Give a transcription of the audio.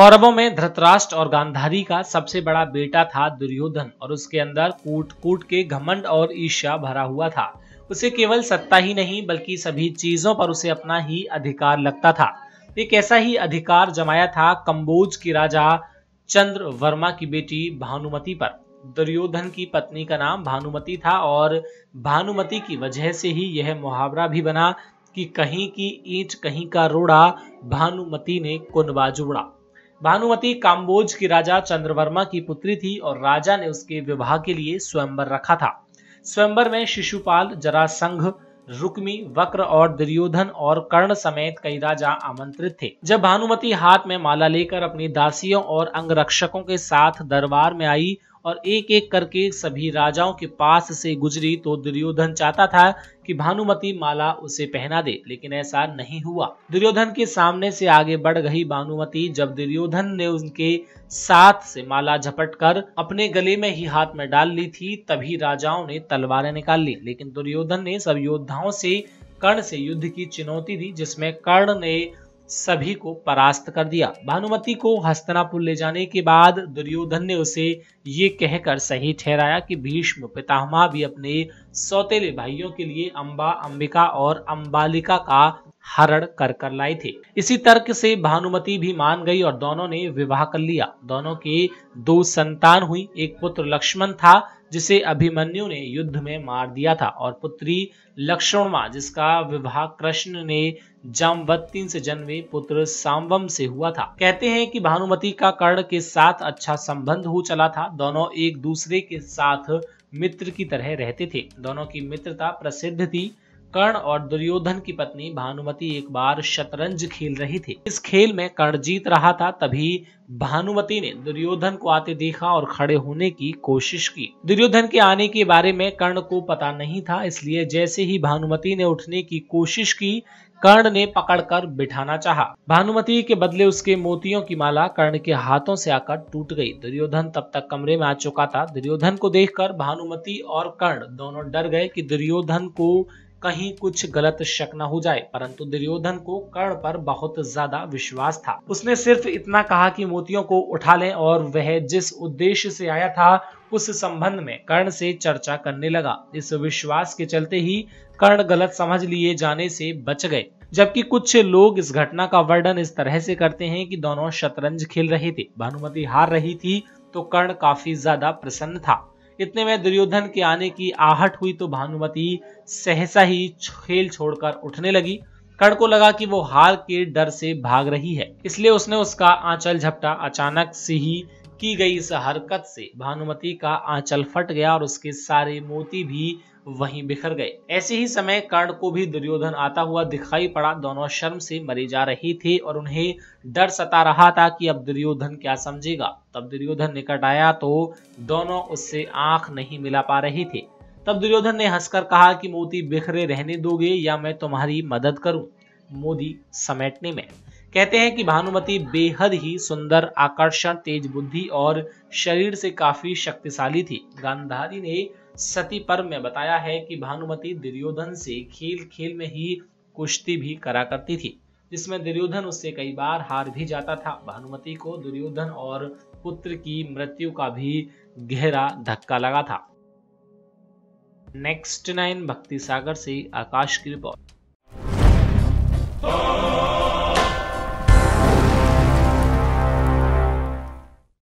कौरवों में धृतराष्ट्र और गांधारी का सबसे बड़ा बेटा था दुर्योधन और उसके अंदर कूट कूट के घमंड और ईर्ष्या भरा हुआ था उसे केवल सत्ता ही नहीं बल्कि सभी चीजों पर उसे अपना ही अधिकार लगता था एक ऐसा ही अधिकार जमाया था कंबोज के राजा चंद्र वर्मा की बेटी भानुमति पर दुर्योधन की पत्नी का नाम भानुमति था और भानुमति की वजह से ही यह मुहावरा भी बना कि कहीं की ईंट कहीं का रोड़ा भानुमति ने कुनबा जोड़ा भानुमति काम्बोज की राजा चंद्रवर्मा की पुत्री थी और राजा ने उसके विवाह के लिए स्वयंवर रखा था स्वयंवर में शिशुपाल जरासंघ रुक्मी वक्र और दुर्योधन और कर्ण समेत कई राजा आमंत्रित थे जब भानुमति हाथ में माला लेकर अपनी दासियों और अंगरक्षकों के साथ दरबार में आई और एक एक करके सभी राजाओं के पास से गुजरी तो दुर्योधन चाहता था कि भानुमति माला उसे पहना दे लेकिन ऐसा नहीं हुआ दुर्योधन के सामने से आगे बढ़ गई भानुमति जब दुर्योधन ने उनके साथ से माला झपट कर अपने गले में ही हाथ में डाल ली थी तभी राजाओं ने तलवारें निकाल ली लेकिन दुर्योधन ने सब योद्धाओं से कर्ण से युद्ध की चुनौती दी जिसमें कर्ण ने सभी को परास्त कर दिया भानुमति को हस्तनापुर ले जाने के बाद दुर्योधन ने उसे ये कहकर सही ठहराया कि भीष्म पितामह भी अपने सौतेले भाइयों के लिए अम्बा अंबिका और अम्बालिका का हरण कर कर लाए थे इसी तर्क से भानुमति भी मान गई और दोनों ने विवाह कर लिया दोनों के दो संतान हुई एक पुत्र लक्ष्मण था जिसे अभिमन्यु ने युद्ध में मार दिया था और पुत्री लक्ष्मणमा जिसका विवाह कृष्ण ने जामवत्तीन से जन्मे पुत्र सांबम से हुआ था कहते हैं कि भानुमति का कर्ण के साथ अच्छा संबंध हो चला था दोनों एक दूसरे के साथ मित्र की तरह रहते थे दोनों की मित्रता प्रसिद्ध थी कर्ण और दुर्योधन की पत्नी भानुमति एक बार शतरंज खेल रही थी इस खेल में कर्ण जीत रहा था तभी भानुमति ने दुर्योधन को आते देखा और खड़े होने की कोशिश की दुर्योधन के आने के बारे में कर्ण को पता नहीं था इसलिए जैसे ही भानुमति ने उठने की कोशिश की कर्ण ने पकड़कर बिठाना चाहा। भानुमति के बदले उसके मोतियों की माला कर्ण के हाथों से आकर टूट गई दुर्योधन तब तक कमरे में आ चुका था दुर्योधन को देखकर भानुमति और कर्ण दोनों डर गए कि दुर्योधन को कहीं कुछ गलत शक न हो जाए परंतु दुर्योधन को कर्ण पर बहुत ज्यादा विश्वास था उसने सिर्फ इतना कहा कि मोतियों को उठा लें और वह जिस उद्देश्य से आया था उस संबंध में कर्ण से चर्चा करने लगा इस विश्वास के चलते ही कर्ण गलत समझ लिए जाने से बच गए जबकि कुछ लोग इस घटना का वर्णन इस तरह से करते हैं कि दोनों शतरंज खेल रहे थे भानुमति हार रही थी तो कर्ण काफी ज्यादा प्रसन्न था इतने में दुर्योधन के आने की आहट हुई तो भानुमति सहसा ही खेल छोड़कर उठने लगी कर्ण को लगा कि वो हार के डर से भाग रही है इसलिए उसने उसका आंचल झपटा अचानक से ही की गई इस हरकत से भानुमति का आंचल फट गया और उसके सारे मोती भी वहीं बिखर गए ऐसे ही समय कर्ण को भी दुर्योधन आता हुआ दिखाई पड़ा दोनों शर्म से मरी जा रही थी और उन्हें डर सता रहा था कि अब दुर्योधन क्या समझेगा तब दुर्योधन निकट आया तो दोनों उससे आंख नहीं मिला पा रही थी तब दुर्योधन ने हंसकर कहा कि मोती बिखरे रहने दोगे या मैं तुम्हारी मदद करूं मोदी समेटने में कहते हैं कि भानुमति बेहद ही सुंदर आकर्षण तेज बुद्धि और शरीर से काफी शक्तिशाली थी गांधारी ने सती पर्व में बताया है कि भानुमति दुर्योधन से खेल खेल में ही कुश्ती भी करा करती थी जिसमें दुर्योधन उससे कई बार हार भी जाता था भानुमति को दुर्योधन और पुत्र की मृत्यु का भी गहरा धक्का लगा था नेक्स्ट नाइन भक्ति सागर से आकाश की रिपोर्ट